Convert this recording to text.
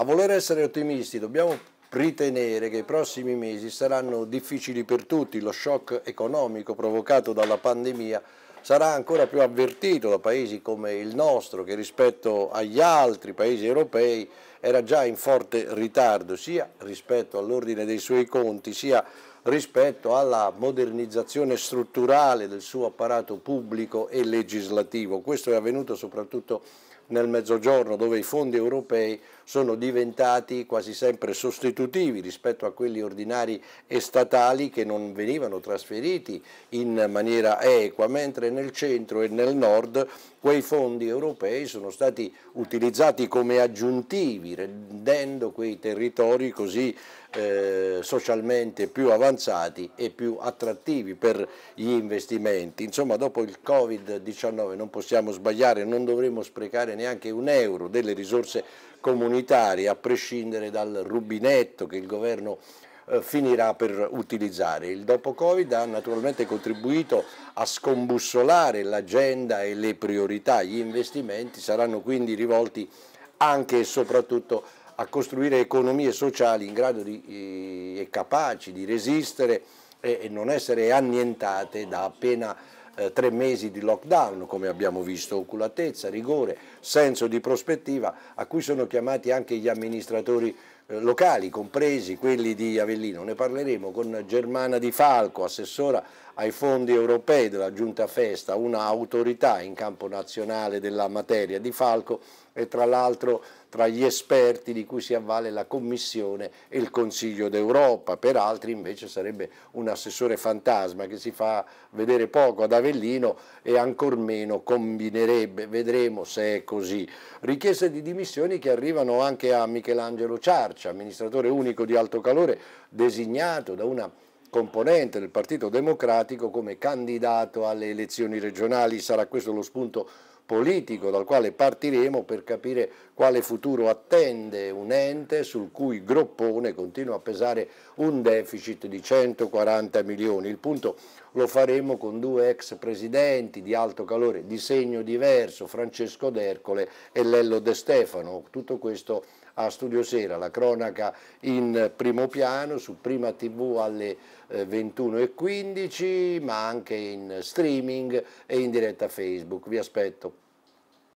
A voler essere ottimisti dobbiamo ritenere che i prossimi mesi saranno difficili per tutti, lo shock economico provocato dalla pandemia sarà ancora più avvertito da paesi come il nostro che rispetto agli altri paesi europei era già in forte ritardo sia rispetto all'ordine dei suoi conti sia rispetto alla modernizzazione strutturale del suo apparato pubblico e legislativo. Questo è avvenuto soprattutto nel mezzogiorno dove i fondi europei sono diventati quasi sempre sostitutivi rispetto a quelli ordinari e statali che non venivano trasferiti in maniera equa, mentre nel centro e nel nord quei fondi europei sono stati utilizzati come aggiuntivi, rendendo quei territori così eh, socialmente più avanzati e più attrattivi per gli investimenti. Insomma, dopo il Covid-19 non possiamo sbagliare, non dovremo sprecare neanche un euro delle risorse comunitarie, a prescindere dal rubinetto che il governo eh, finirà per utilizzare. Il dopo Covid ha naturalmente contribuito a scombussolare l'agenda e le priorità, gli investimenti saranno quindi rivolti anche e soprattutto a costruire economie sociali in grado di, eh, e capaci di resistere e non essere annientate da appena eh, tre mesi di lockdown, come abbiamo visto, oculatezza, rigore, senso di prospettiva, a cui sono chiamati anche gli amministratori eh, locali, compresi quelli di Avellino. Ne parleremo con Germana Di Falco, assessora ai fondi europei della Giunta Festa, una autorità in campo nazionale della materia. Di Falco è tra l'altro tra gli esperti di cui si avvale la Commissione e il Consiglio d'Europa, per altri invece sarebbe un assessore fantasma che si fa vedere poco ad Avellino Avellino e ancor meno combinerebbe, vedremo se è così. Richieste di dimissioni che arrivano anche a Michelangelo Ciarcia, amministratore unico di Alto Calore, designato da una componente del Partito Democratico come candidato alle elezioni regionali, sarà questo lo spunto politico dal quale partiremo per capire quale futuro attende un ente sul cui groppone continua a pesare un deficit di 140 milioni. Il punto lo faremo con due ex presidenti di alto calore, di segno diverso, Francesco D'Ercole e Lello De Stefano. Tutto questo a Studio Sera, la cronaca in primo piano su Prima TV alle 21.15, eh, ma anche in streaming e in diretta Facebook. Vi aspetto.